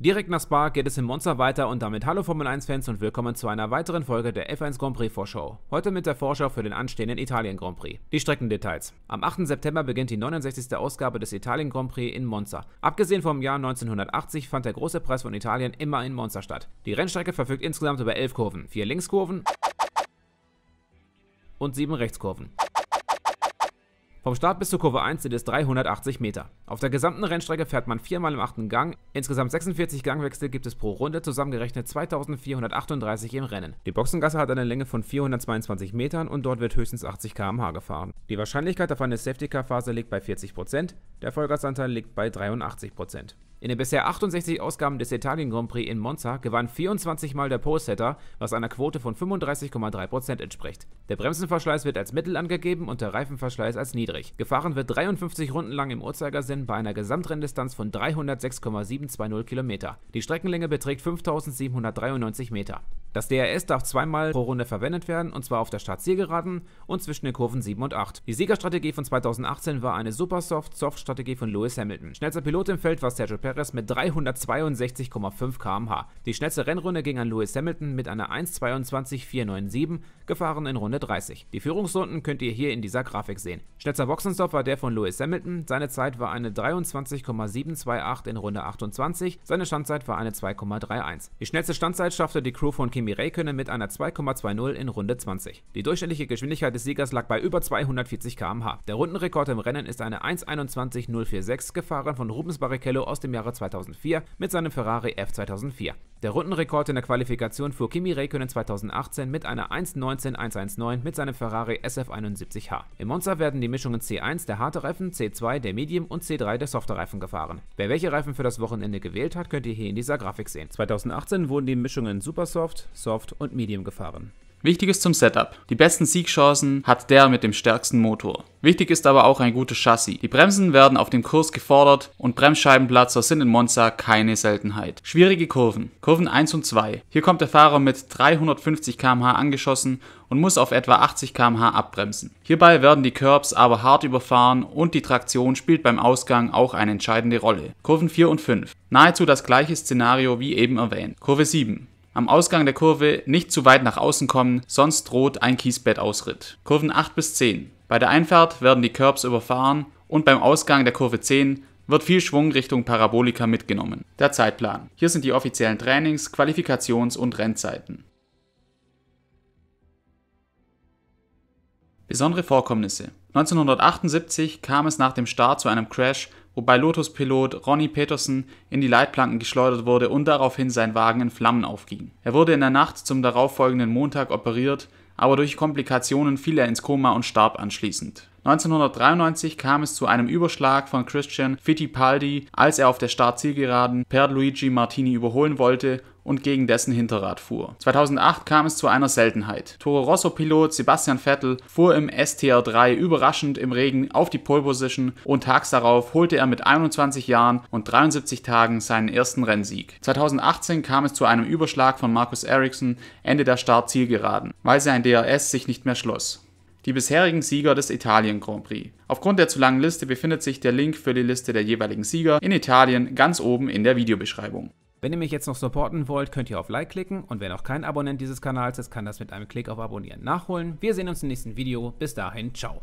Direkt nach Spa geht es in Monza weiter und damit hallo Formel 1 Fans und willkommen zu einer weiteren Folge der F1 Grand Prix Vorschau. Heute mit der Vorschau für den anstehenden Italien Grand Prix. Die Streckendetails. Am 8. September beginnt die 69. Ausgabe des Italien Grand Prix in Monza. Abgesehen vom Jahr 1980 fand der große Preis von Italien immer in Monza statt. Die Rennstrecke verfügt insgesamt über 11 Kurven, 4 Linkskurven und 7 Rechtskurven. Vom Start bis zur Kurve 1 sind es 380 Meter. Auf der gesamten Rennstrecke fährt man viermal im achten Gang. Insgesamt 46 Gangwechsel gibt es pro Runde, zusammengerechnet 2438 im Rennen. Die Boxengasse hat eine Länge von 422 Metern und dort wird höchstens 80 km/h gefahren. Die Wahrscheinlichkeit auf eine Safety-Car-Phase liegt bei 40%, der Vollgasanteil liegt bei 83%. In den bisher 68 Ausgaben des Italien Grand Prix in Monza gewann 24 Mal der Pole-Setter, was einer Quote von 35,3% entspricht. Der Bremsenverschleiß wird als mittel angegeben und der Reifenverschleiß als niedrig. Gefahren wird 53 Runden lang im Uhrzeigersinn bei einer Gesamtrenndistanz von 306,720 Kilometer. Die Streckenlänge beträgt 5793 Meter. Das DRS darf zweimal pro Runde verwendet werden, und zwar auf der Startzielgeraden und zwischen den Kurven 7 und 8. Die Siegerstrategie von 2018 war eine Supersoft-Soft-Strategie von Lewis Hamilton. Schnellster Pilot im Feld war Sergio Perez mit 362,5 km/h. Die schnellste Rennrunde ging an Lewis Hamilton mit einer 1.22.497, gefahren in Runde 30. Die Führungsrunden könnt ihr hier in dieser Grafik sehen. Schnellster Boxenstopp war der von Lewis Hamilton, seine Zeit war eine 23,728 in Runde 28, seine Standzeit war eine 2,31. Die schnellste Standzeit schaffte die Crew von Kimi Kimi Räikkönen mit einer 2,20 in Runde 20. Die durchschnittliche Geschwindigkeit des Siegers lag bei über 240 km/h. Der Rundenrekord im Rennen ist eine 1,21,046 gefahren von Rubens Barrichello aus dem Jahre 2004 mit seinem Ferrari F2004. Der Rundenrekord in der Qualifikation fuhr Kimi Räikkönen 2018 mit einer 1.19.119 mit seinem Ferrari SF71H. In Monza werden die Mischungen C1 der harte Reifen, C2 der Medium und C3 der softe Reifen gefahren. Wer welche Reifen für das Wochenende gewählt hat, könnt ihr hier in dieser Grafik sehen. 2018 wurden die Mischungen Supersoft, Soft und Medium gefahren. Wichtiges zum Setup. Die besten Siegchancen hat der mit dem stärksten Motor. Wichtig ist aber auch ein gutes Chassis. Die Bremsen werden auf dem Kurs gefordert und Bremsscheibenplatzer sind in Monza keine Seltenheit. Schwierige Kurven. Kurven 1 und 2. Hier kommt der Fahrer mit 350 km/h angeschossen und muss auf etwa 80 km/h abbremsen. Hierbei werden die Curbs aber hart überfahren und die Traktion spielt beim Ausgang auch eine entscheidende Rolle. Kurven 4 und 5. Nahezu das gleiche Szenario wie eben erwähnt. Kurve 7. Am Ausgang der Kurve nicht zu weit nach außen kommen, sonst droht ein Kiesbettausritt. Kurven 8 bis 10. Bei der Einfahrt werden die Curbs überfahren und beim Ausgang der Kurve 10 wird viel Schwung Richtung Parabolika mitgenommen. Der Zeitplan. Hier sind die offiziellen Trainings-, Qualifikations- und Rennzeiten. Besondere Vorkommnisse. 1978 kam es nach dem Start zu einem Crash wobei Lotus-Pilot Ronnie Peterson in die Leitplanken geschleudert wurde und daraufhin sein Wagen in Flammen aufging. Er wurde in der Nacht zum darauffolgenden Montag operiert, aber durch Komplikationen fiel er ins Koma und starb anschließend 1993 kam es zu einem Überschlag von Christian Fittipaldi, als er auf der Startzielgeraden Luigi Martini überholen wollte und gegen dessen Hinterrad fuhr. 2008 kam es zu einer Seltenheit. Toro Rosso-Pilot Sebastian Vettel fuhr im STR3 überraschend im Regen auf die Pole Position und tags darauf holte er mit 21 Jahren und 73 Tagen seinen ersten Rennsieg. 2018 kam es zu einem Überschlag von Markus Ericsson Ende der Startzielgeraden, weil sein DRS sich nicht mehr schloss die bisherigen Sieger des Italien Grand Prix. Aufgrund der zu langen Liste befindet sich der Link für die Liste der jeweiligen Sieger in Italien ganz oben in der Videobeschreibung. Wenn ihr mich jetzt noch supporten wollt, könnt ihr auf Like klicken und wer noch kein Abonnent dieses Kanals ist, kann das mit einem Klick auf Abonnieren nachholen. Wir sehen uns im nächsten Video. Bis dahin, ciao.